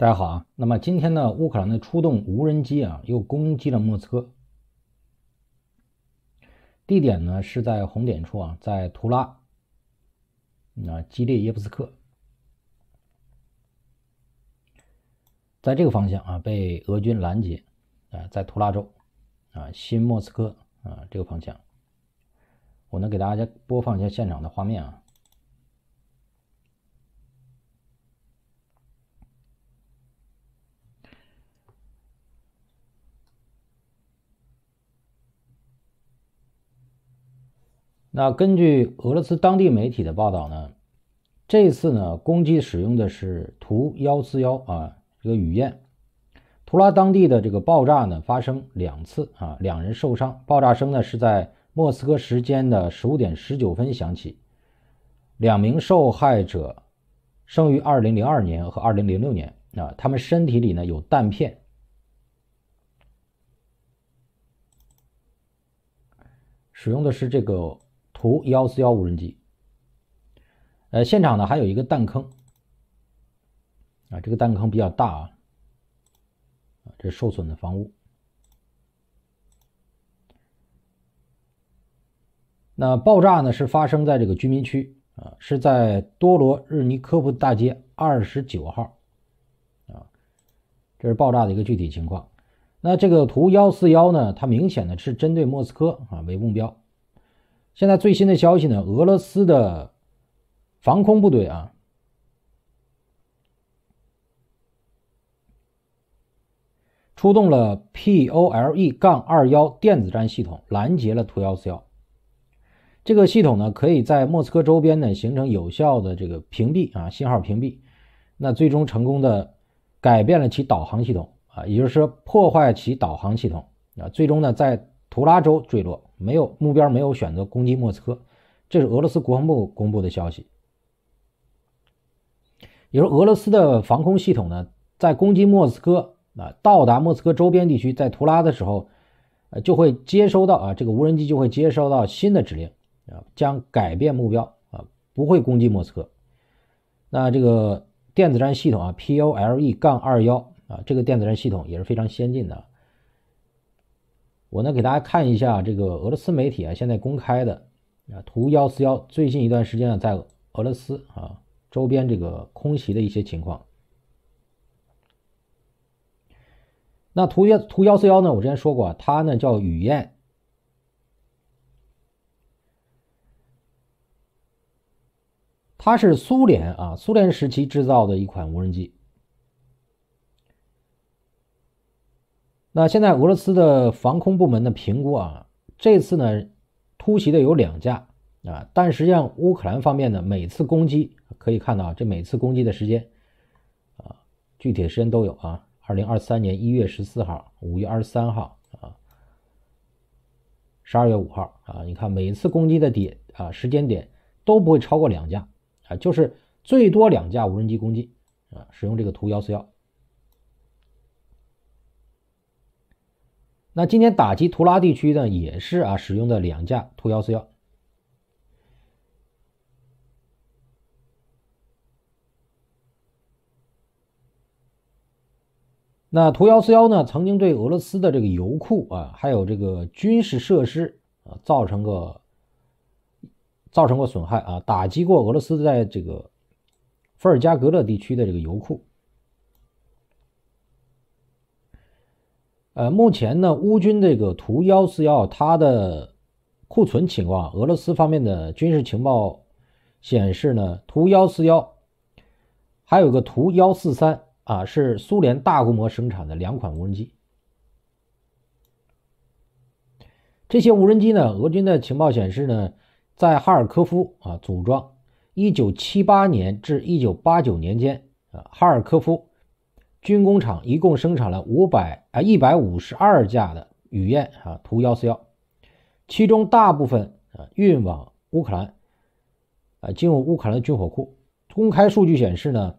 大家好啊，那么今天呢，乌克兰的出动无人机啊，又攻击了莫斯科。地点呢是在红点处啊，在图拉、啊，基列耶夫斯克，在这个方向啊被俄军拦截，啊，在图拉州，啊新莫斯科啊这个方向，我能给大家播放一下现场的画面啊。那根据俄罗斯当地媒体的报道呢，这次呢攻击使用的是图幺四幺啊，这个雨燕，图拉当地的这个爆炸呢发生两次啊，两人受伤，爆炸声呢是在莫斯科时间的十五点十九分响起，两名受害者生于二零零二年和二零零六年，啊，他们身体里呢有弹片，使用的是这个。图幺四幺无人机，呃，现场呢还有一个弹坑啊，这个弹坑比较大啊，啊，这受损的房屋。那爆炸呢是发生在这个居民区啊，是在多罗日尼科夫大街二十九号啊，这是爆炸的一个具体情况。那这个图幺四幺呢，它明显的是针对莫斯科啊为目标。现在最新的消息呢？俄罗斯的防空部队啊，出动了 P O L E 杠二幺电子战系统，拦截了图幺四幺。这个系统呢，可以在莫斯科周边呢形成有效的这个屏蔽啊，信号屏蔽。那最终成功的改变了其导航系统啊，也就是说破坏其导航系统啊，最终呢在。图拉州坠落，没有目标，没有选择攻击莫斯科，这是俄罗斯国防部公布的消息。也就是俄罗斯的防空系统呢，在攻击莫斯科啊，到达莫斯科周边地区，在图拉的时候，呃，就会接收到啊，这个无人机就会接收到新的指令啊，将改变目标啊，不会攻击莫斯科。那这个电子战系统啊，P O L E 杠二幺啊，这个电子战系统也是非常先进的。我呢，给大家看一下这个俄罗斯媒体啊，现在公开的啊图幺四幺，最近一段时间啊，在俄罗斯啊周边这个空袭的一些情况。那图幺图幺四幺呢，我之前说过，它呢叫雨燕，它是苏联啊苏联时期制造的一款无人机。那现在俄罗斯的防空部门的评估啊，这次呢突袭的有两架啊，但实际上乌克兰方面呢每次攻击可以看到啊，这每次攻击的时间啊，具体的时间都有啊，二零二三年一月十四号、五月二十三号啊、十二月五号啊，你看每次攻击的点啊时间点都不会超过两架啊，就是最多两架无人机攻击啊，使用这个图幺四幺。那今天打击图拉地区呢，也是啊使用的两架图幺四幺。那图幺四幺呢，曾经对俄罗斯的这个油库啊，还有这个军事设施啊，造成个造成过损害啊，打击过俄罗斯在这个伏尔加格勒地区的这个油库。呃，目前呢，乌军这个图幺四幺它的库存情况，俄罗斯方面的军事情报显示呢，图幺四幺还有个图幺四三啊，是苏联大规模生产的两款无人机。这些无人机呢，俄军的情报显示呢，在哈尔科夫啊组装，一九七八年至一九八九年间啊，哈尔科夫。军工厂一共生产了五百啊一百五十二架的雨燕啊图幺四幺，其中大部分啊运往乌克兰，啊进入乌克兰军火库。公开数据显示呢，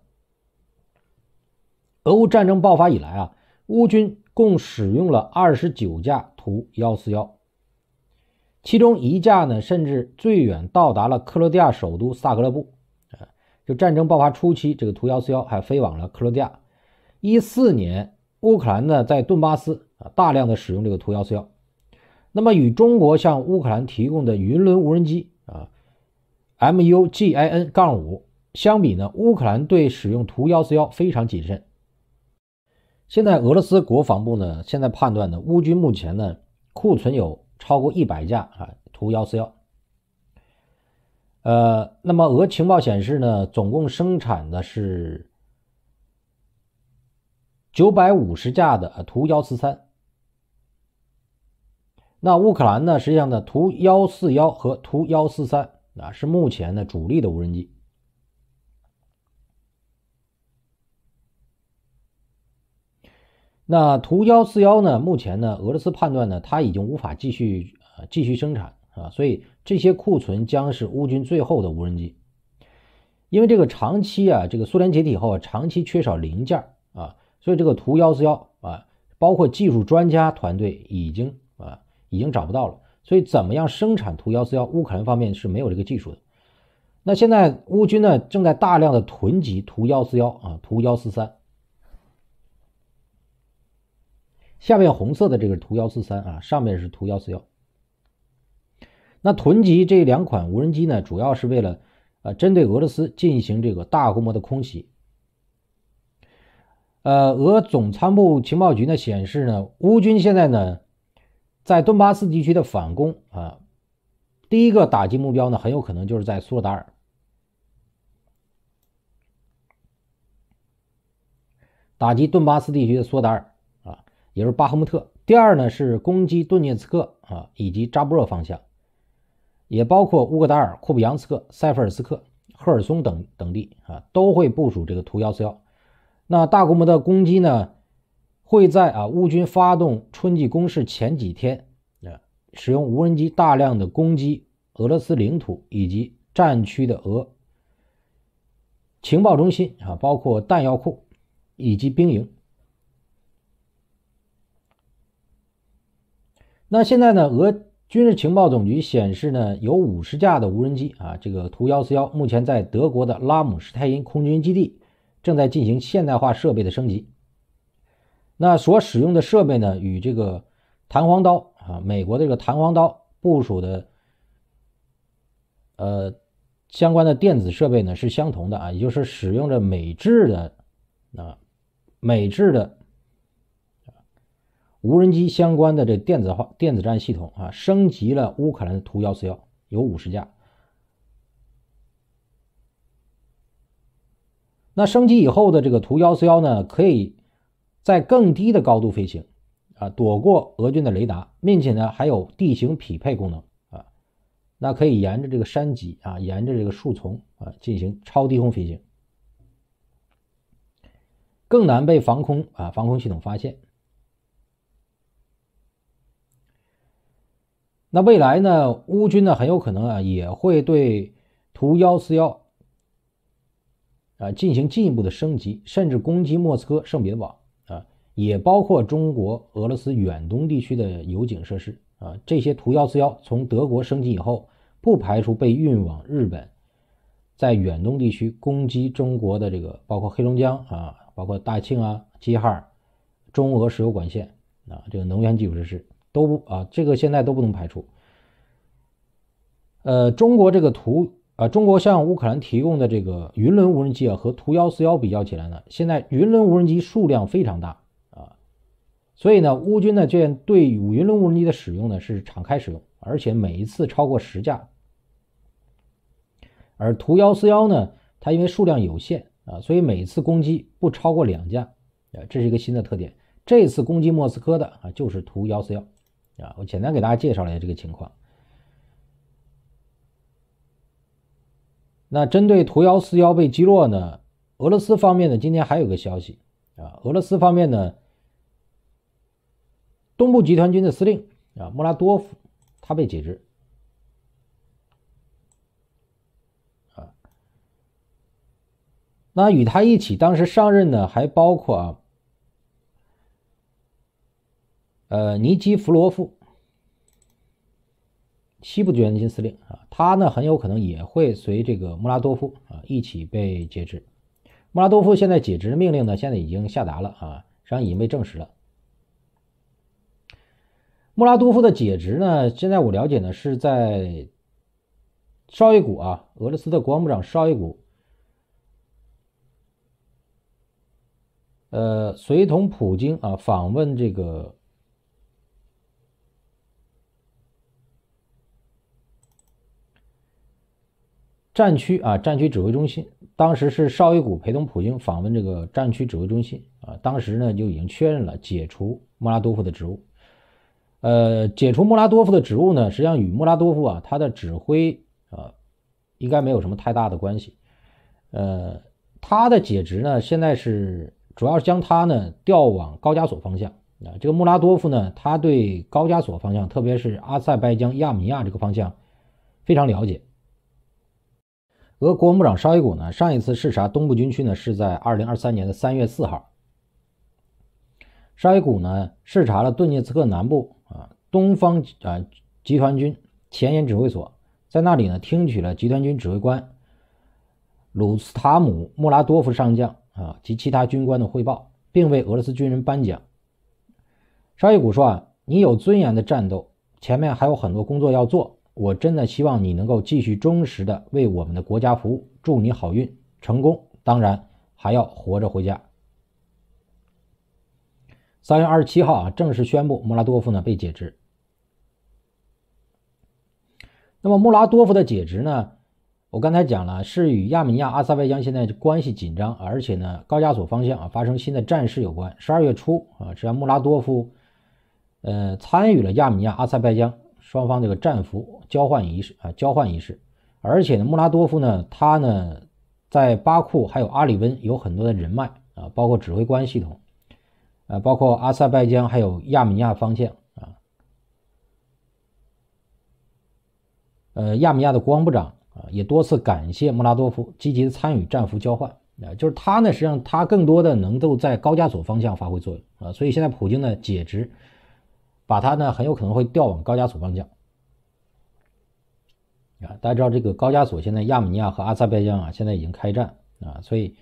俄乌战争爆发以来啊，乌军共使用了二十九架图幺四幺，其中一架呢甚至最远到达了克罗地亚首都萨格勒布啊。就战争爆发初期，这个图幺四幺还飞往了克罗地亚。一四年，乌克兰呢在顿巴斯啊大量的使用这个图幺四幺，那么与中国向乌克兰提供的云轮无人机啊 MUGIN 杠五相比呢，乌克兰对使用图幺四幺非常谨慎。现在俄罗斯国防部呢现在判断呢，乌军目前呢库存有超过一百架啊图幺四幺，呃，那么俄情报显示呢，总共生产的是。九百五十架的图幺四三，那乌克兰呢？实际上呢，图幺四幺和图幺四三啊是目前的主力的无人机。那图幺四幺呢？目前呢，俄罗斯判断呢，它已经无法继续啊继续生产啊，所以这些库存将是乌军最后的无人机。因为这个长期啊，这个苏联解体后啊，长期缺少零件啊。所以这个图幺四幺啊，包括技术专家团队已经啊已经找不到了。所以怎么样生产图幺四幺？乌克兰方面是没有这个技术的。那现在乌军呢正在大量的囤积图幺四幺啊图幺四三。下面红色的这个图幺四三啊，上面是图幺四幺。那囤积这两款无人机呢，主要是为了呃针对俄罗斯进行这个大规模的空袭。呃，俄总参谋情报局呢显示呢，乌军现在呢在顿巴斯地区的反攻啊，第一个打击目标呢很有可能就是在苏达尔，打击顿巴斯地区的苏达尔啊，也就是巴赫穆特。第二呢是攻击顿涅茨克啊以及扎波热方向，也包括乌格达尔、库布扬斯克、塞弗尔斯克、赫尔松等等地啊，都会部署这个图幺四幺。那大规模的攻击呢，会在啊乌军发动春季攻势前几天啊，使用无人机大量的攻击俄罗斯领土以及战区的俄情报中心啊，包括弹药库以及兵营。那现在呢，俄军事情报总局显示呢，有五十架的无人机啊，这个图幺四幺目前在德国的拉姆施泰因空军基地。正在进行现代化设备的升级，那所使用的设备呢，与这个弹簧刀啊，美国的这个弹簧刀部署的，呃，相关的电子设备呢是相同的啊，也就是使用着美制的，啊，美制的无人机相关的这电子化电子战系统啊，升级了乌克兰的图幺四幺，有五十架。那升级以后的这个图幺四幺呢，可以在更低的高度飞行，啊，躲过俄军的雷达，并且呢还有地形匹配功能啊，那可以沿着这个山脊啊，沿着这个树丛啊进行超低空飞行，更难被防空啊防空系统发现。那未来呢，乌军呢很有可能啊也会对图幺四幺。啊，进行进一步的升级，甚至攻击莫斯科、圣彼得堡啊，也包括中国、俄罗斯远东地区的油井设施啊。这些图幺四幺从德国升级以后，不排除被运往日本，在远东地区攻击中国的这个，包括黑龙江啊，包括大庆啊、齐齐哈尔中俄石油管线啊，这个能源基础设施都不啊，这个现在都不能排除。呃，中国这个图。啊，中国向乌克兰提供的这个云轮无人机啊，和图幺四幺比较起来呢，现在云轮无人机数量非常大啊，所以呢，乌军呢这对云轮无人机的使用呢是敞开使用，而且每一次超过十架。而图幺四幺呢，它因为数量有限啊，所以每次攻击不超过两架，啊，这是一个新的特点。这次攻击莫斯科的啊，就是图幺四幺，啊，我简单给大家介绍一下这个情况。那针对图幺四幺被击落呢？俄罗斯方面呢？今天还有个消息啊！俄罗斯方面呢？东部集团军的司令啊，莫拉多夫他被解职啊。那与他一起当时上任呢，还包括啊，呃，尼基弗罗夫。西部军司令啊，他呢很有可能也会随这个莫拉多夫啊一起被解职。莫拉多夫现在解职的命令呢，现在已经下达了啊，实际上已经被证实了。莫拉多夫的解职呢，现在我了解呢是在绍伊古啊，俄罗斯的国防部长绍伊古，呃，随同普京啊访问这个。战区啊，战区指挥中心当时是绍伊古陪同普京访问这个战区指挥中心啊，当时呢就已经确认了解除莫拉多夫的职务。呃，解除莫拉多夫的职务呢，实际上与莫拉多夫啊他的指挥啊应该没有什么太大的关系。呃，他的解职呢，现在是主要是将他呢调往高加索方向啊。这个莫拉多夫呢，他对高加索方向，特别是阿塞拜疆、亚米亚这个方向非常了解。俄国防部长沙伊古呢？上一次视察东部军区呢，是在二零二三年的三月四号。沙伊古呢视察了顿涅茨克南部啊，东方啊集团军前沿指挥所，在那里呢听取了集团军指挥官鲁斯塔姆·穆拉多夫上将啊及其他军官的汇报，并为俄罗斯军人颁奖。沙伊古说啊：“你有尊严的战斗，前面还有很多工作要做。”我真的希望你能够继续忠实的为我们的国家服务，祝你好运，成功，当然还要活着回家。三月二十七号啊，正式宣布穆拉多夫呢被解职。那么穆拉多夫的解职呢，我刚才讲了，是与亚美尼亚阿塞拜疆现在关系紧张，而且呢高加索方向啊发生新的战事有关。十二月初啊，实际上穆拉多夫，呃，参与了亚美尼亚阿塞拜疆双方这个战俘。交换仪式啊，交换仪式，而且呢，穆拉多夫呢，他呢，在巴库还有阿里温有很多的人脉啊，包括指挥官系统，啊，包括阿塞拜疆还有亚美尼亚方向啊，呃，亚美尼亚的国防部长啊，也多次感谢穆拉多夫积极参与战俘交换啊，就是他呢，实际上他更多的能够在高加索方向发挥作用啊，所以现在普京呢解职，把他呢很有可能会调往高加索方向。啊，大家知道这个高加索现在亚美尼亚和阿塞拜疆啊，现在已经开战啊，所以，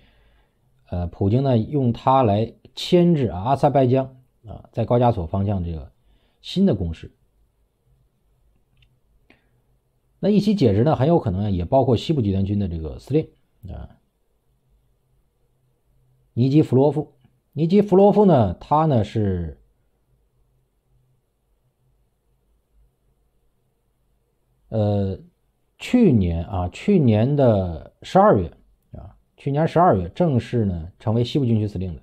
呃，普京呢用它来牵制啊阿塞拜疆啊在高加索方向这个新的攻势。那一起解职呢，很有可能也包括西部集团军的这个司令啊，尼基弗罗夫。尼基弗罗夫呢，他呢是，呃。去年啊，去年的十二月啊，去年十二月正式呢成为西部军区司令的。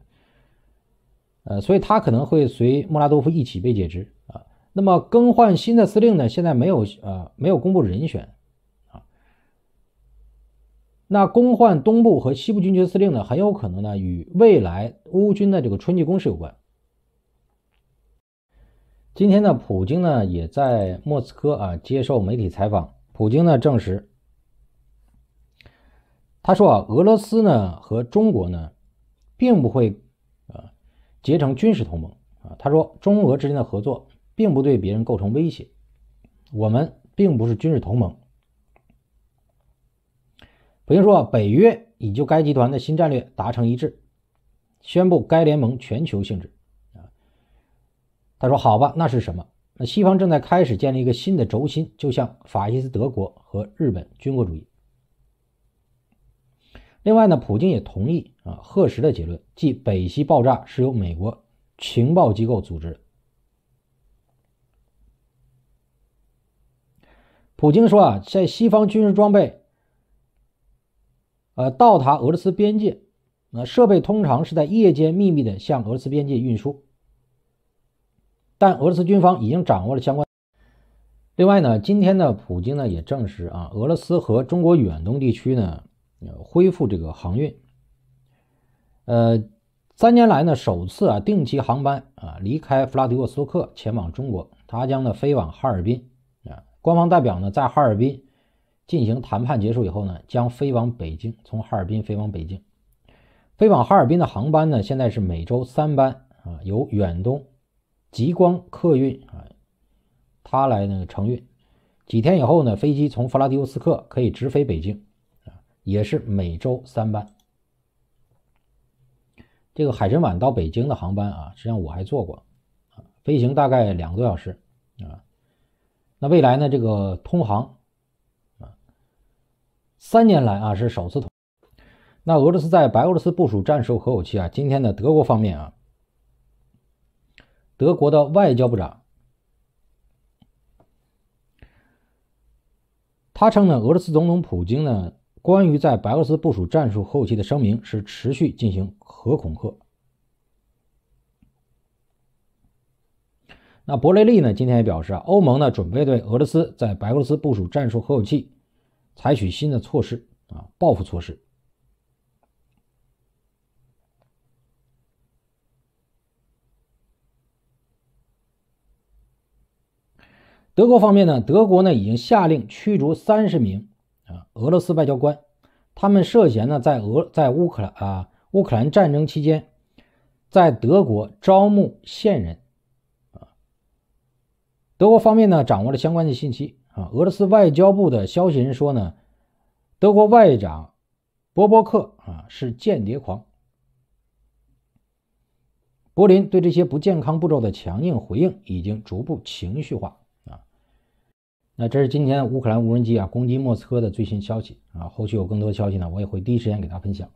呃，所以他可能会随莫拉多夫一起被解职啊。那么更换新的司令呢，现在没有呃没有公布人选啊。那更换东部和西部军区司令呢，很有可能呢与未来乌军的这个春季攻势有关。今天呢，普京呢也在莫斯科啊接受媒体采访。普京呢证实，他说啊，俄罗斯呢和中国呢，并不会啊结成军事同盟啊。他说，中俄之间的合作并不对别人构成威胁，我们并不是军事同盟。普京说，北约已就该集团的新战略达成一致，宣布该联盟全球性质他说，好吧，那是什么？那西方正在开始建立一个新的轴心，就像法西斯德国和日本军国主义。另外呢，普京也同意啊赫什的结论，即北溪爆炸是由美国情报机构组织。普京说啊，在西方军事装备，呃，到达俄罗斯边界，那设备通常是在夜间秘密的向俄罗斯边界运输。但俄罗斯军方已经掌握了相关。另外呢，今天的普京呢也证实啊，俄罗斯和中国远东地区呢恢复这个航运。呃，三年来呢首次啊定期航班啊离开弗拉迪沃斯托克前往中国，他将呢飞往哈尔滨啊。官方代表呢在哈尔滨进行谈判结束以后呢，将飞往北京，从哈尔滨飞往北京。飞往哈尔滨的航班呢现在是每周三班啊，由远东。极光客运啊，它来那个承运，几天以后呢，飞机从弗拉迪乌斯克可以直飞北京，啊，也是每周三班。这个海参崴到北京的航班啊，实际上我还坐过，啊，飞行大概两个多小时，啊，那未来呢，这个通航，啊，三年来啊是首次通。那俄罗斯在白俄罗斯部署战术核武器啊，今天呢，德国方面啊。德国的外交部长，他称呢，俄罗斯总统普京呢关于在白俄罗斯部署战术核武器的声明是持续进行核恐吓。那博雷利呢今天也表示啊，欧盟呢准备对俄罗斯在白俄罗斯部署战术核武器采取新的措施啊，报复措施。德国方面呢？德国呢已经下令驱逐三十名啊俄罗斯外交官，他们涉嫌呢在俄在乌克兰啊乌克兰战争期间，在德国招募线人啊。德国方面呢掌握了相关的信息啊。俄罗斯外交部的消息人说呢，德国外长博波克啊是间谍狂。柏林对这些不健康步骤的强硬回应已经逐步情绪化。那这是今天乌克兰无人机啊攻击莫斯科的最新消息啊，后续有更多消息呢，我也会第一时间给大家分享。